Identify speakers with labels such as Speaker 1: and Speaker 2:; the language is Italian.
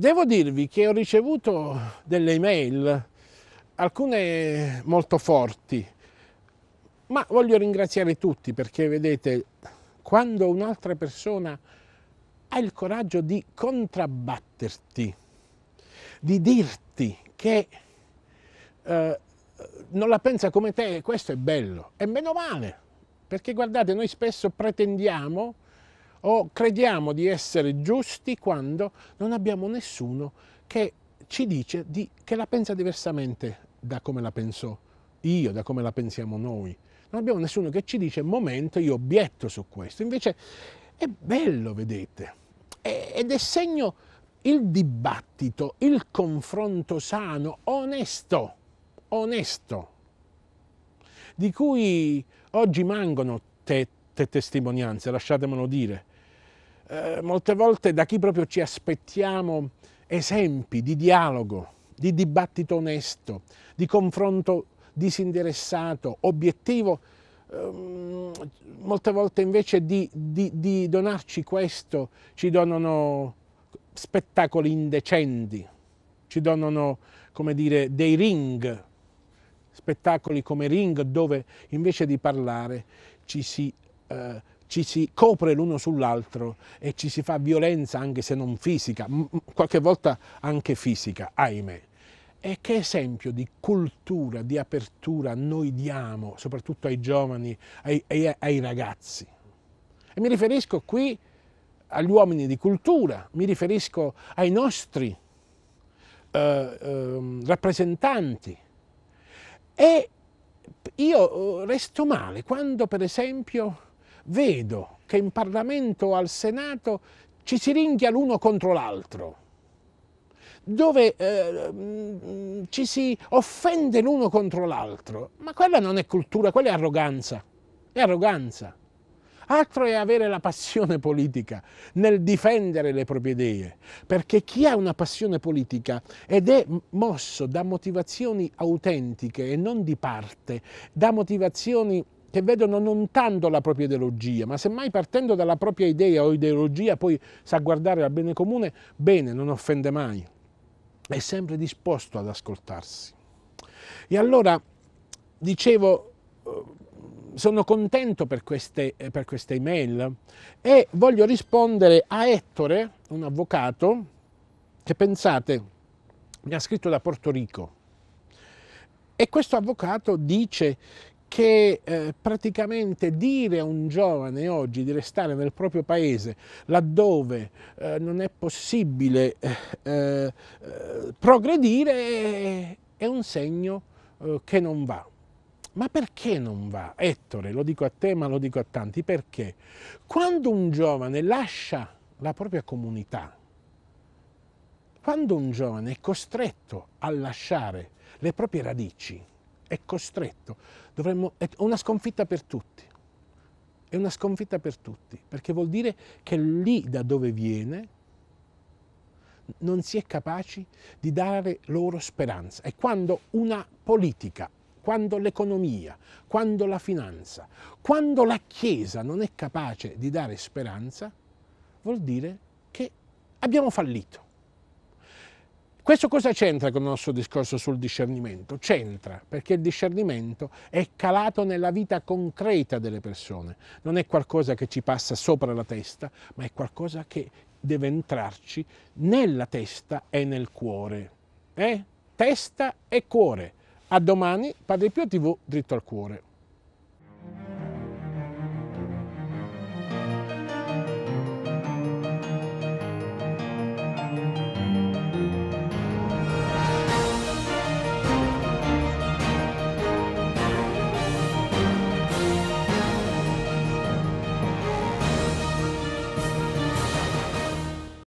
Speaker 1: Devo dirvi che ho ricevuto delle email, alcune molto forti, ma voglio ringraziare tutti perché vedete, quando un'altra persona ha il coraggio di contrabbatterti, di dirti che eh, non la pensa come te, questo è bello, e meno male, perché guardate, noi spesso pretendiamo o crediamo di essere giusti quando non abbiamo nessuno che ci dice di, che la pensa diversamente da come la penso io, da come la pensiamo noi. Non abbiamo nessuno che ci dice momento, io obietto su questo. Invece è bello, vedete, ed è segno il dibattito, il confronto sano, onesto, onesto, di cui oggi mancano te, te testimonianze, lasciatemelo dire. Eh, molte volte da chi proprio ci aspettiamo esempi di dialogo, di dibattito onesto, di confronto disinteressato, obiettivo, ehm, molte volte invece di, di, di donarci questo ci donano spettacoli indecenti, ci donano come dire, dei ring, spettacoli come ring dove invece di parlare ci si eh, ci si copre l'uno sull'altro e ci si fa violenza anche se non fisica, qualche volta anche fisica, ahimè. E che esempio di cultura, di apertura noi diamo, soprattutto ai giovani, ai, ai, ai ragazzi? E mi riferisco qui agli uomini di cultura, mi riferisco ai nostri eh, eh, rappresentanti. E io eh, resto male quando, per esempio, vedo che in Parlamento o al Senato ci si ringhia l'uno contro l'altro, dove eh, mm, ci si offende l'uno contro l'altro, ma quella non è cultura, quella è arroganza, è arroganza. Altro è avere la passione politica nel difendere le proprie idee, perché chi ha una passione politica ed è mosso da motivazioni autentiche e non di parte, da motivazioni che vedono non tanto la propria ideologia, ma semmai partendo dalla propria idea o ideologia poi sa guardare al bene comune, bene, non offende mai, è sempre disposto ad ascoltarsi. E allora, dicevo, eh, sono contento per queste, eh, per queste email e voglio rispondere a Ettore, un avvocato, che pensate, mi ha scritto da Porto Rico. E questo avvocato dice che eh, praticamente dire a un giovane oggi di restare nel proprio paese laddove eh, non è possibile eh, eh progredire è un segno eh, che non va. Ma perché non va? Ettore, lo dico a te ma lo dico a tanti, perché quando un giovane lascia la propria comunità, quando un giovane è costretto a lasciare le proprie radici, è costretto. Dovremmo, è una sconfitta per tutti. È una sconfitta per tutti, perché vuol dire che lì da dove viene non si è capaci di dare loro speranza. E quando una politica, quando l'economia, quando la finanza, quando la Chiesa non è capace di dare speranza, vuol dire che abbiamo fallito. Questo cosa c'entra con il nostro discorso sul discernimento? C'entra perché il discernimento è calato nella vita concreta delle persone, non è qualcosa che ci passa sopra la testa, ma è qualcosa che deve entrarci nella testa e nel cuore. Eh? Testa e cuore. A domani, Padre Pio TV, dritto al cuore.